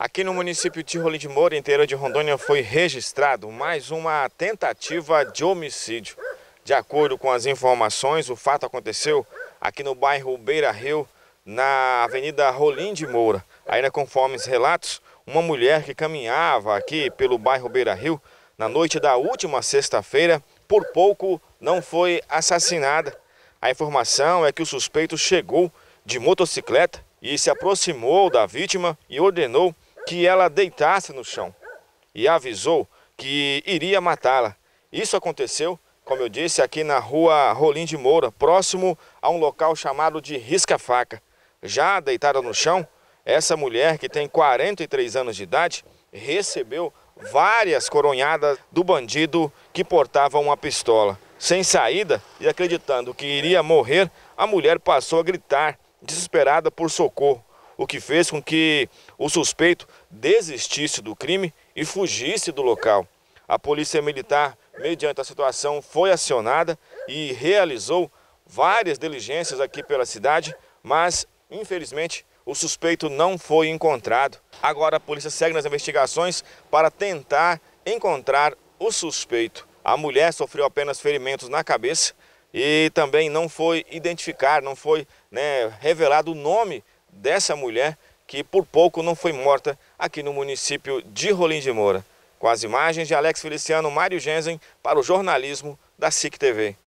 Aqui no município Tiroli de Moura, interior de Rondônia, foi registrado mais uma tentativa de homicídio. De acordo com as informações, o fato aconteceu aqui no bairro Beira Rio, na avenida Rolim de Moura. Ainda conforme os relatos, uma mulher que caminhava aqui pelo bairro Beira Rio na noite da última sexta-feira, por pouco não foi assassinada. A informação é que o suspeito chegou de motocicleta e se aproximou da vítima e ordenou que ela deitasse no chão e avisou que iria matá-la. Isso aconteceu, como eu disse, aqui na rua Rolim de Moura, próximo a um local chamado de Risca-Faca. Já deitada no chão, essa mulher, que tem 43 anos de idade, recebeu várias coronhadas do bandido que portava uma pistola. Sem saída e acreditando que iria morrer, a mulher passou a gritar, desesperada por socorro o que fez com que o suspeito desistisse do crime e fugisse do local. A Polícia Militar, mediante a situação, foi acionada e realizou várias diligências aqui pela cidade, mas infelizmente o suspeito não foi encontrado. Agora a polícia segue nas investigações para tentar encontrar o suspeito. A mulher sofreu apenas ferimentos na cabeça e também não foi identificar, não foi né, revelado o nome dessa mulher que por pouco não foi morta aqui no município de Rolim de Moura. Com as imagens de Alex Feliciano, Mário Genzen, para o jornalismo da SIC TV.